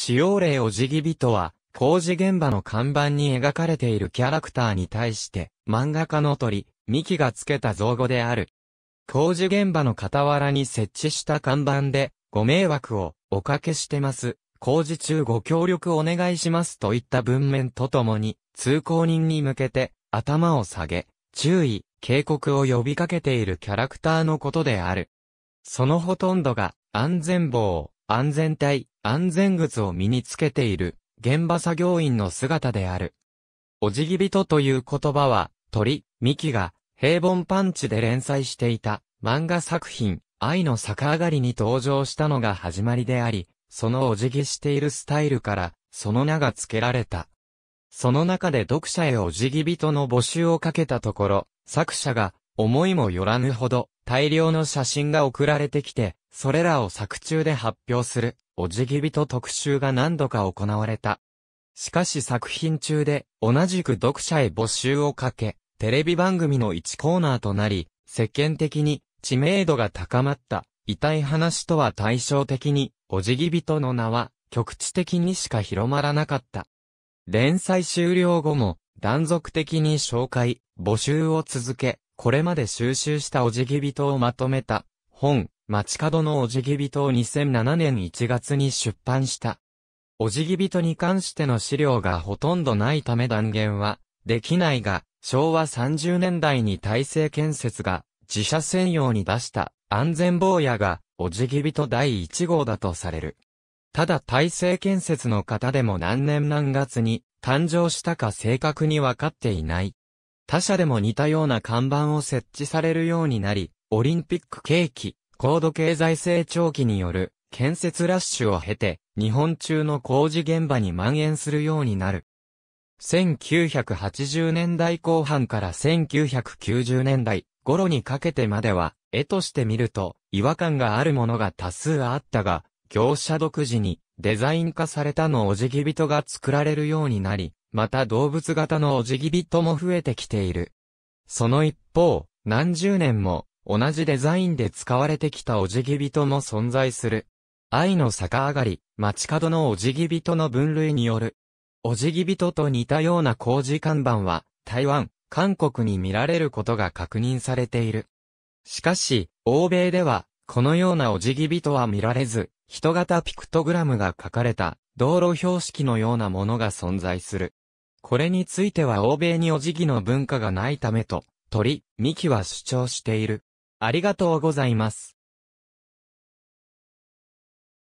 使用例お辞儀人は、工事現場の看板に描かれているキャラクターに対して、漫画家の鳥、ミキがつけた造語である。工事現場の傍らに設置した看板で、ご迷惑をおかけしてます。工事中ご協力お願いしますといった文面とともに、通行人に向けて、頭を下げ、注意、警告を呼びかけているキャラクターのことである。そのほとんどが、安全棒、安全帯、安全靴を身につけている、現場作業員の姿である。お辞儀人という言葉は、鳥、ミキが、平凡パンチで連載していた、漫画作品、愛の逆上がりに登場したのが始まりであり、そのお辞儀しているスタイルから、その名が付けられた。その中で読者へお辞儀人の募集をかけたところ、作者が、思いもよらぬほど、大量の写真が送られてきて、それらを作中で発表する、お辞儀人特集が何度か行われた。しかし作品中で、同じく読者へ募集をかけ、テレビ番組の1コーナーとなり、世間的に知名度が高まった、痛い話とは対照的に、お辞儀人の名は、局地的にしか広まらなかった。連載終了後も、断続的に紹介、募集を続け、これまで収集したお辞儀人をまとめた、本、街角のおじぎ人を2007年1月に出版した。おじぎ人に関しての資料がほとんどないため断言は、できないが、昭和30年代に体制建設が、自社専用に出した、安全坊やが、おじぎ人第1号だとされる。ただ体制建設の方でも何年何月に、誕生したか正確にわかっていない。他社でも似たような看板を設置されるようになり、オリンピック景気、高度経済成長期による建設ラッシュを経て、日本中の工事現場に蔓延するようになる。1980年代後半から1990年代頃にかけてまでは、絵として見ると違和感があるものが多数あったが、業者独自にデザイン化されたのおじぎ人が作られるようになり、また動物型のおじぎ人も増えてきている。その一方、何十年も同じデザインで使われてきたお辞儀人も存在する。愛の逆上がり、街角のお辞儀人の分類による。お辞儀人と似たような工事看板は、台湾、韓国に見られることが確認されている。しかし、欧米では、このようなお辞儀人は見られず、人型ピクトグラムが書かれた、道路標識のようなものが存在する。これについては欧米にお辞儀の文化がないためと、鳥、三木は主張している。ありがとうございます。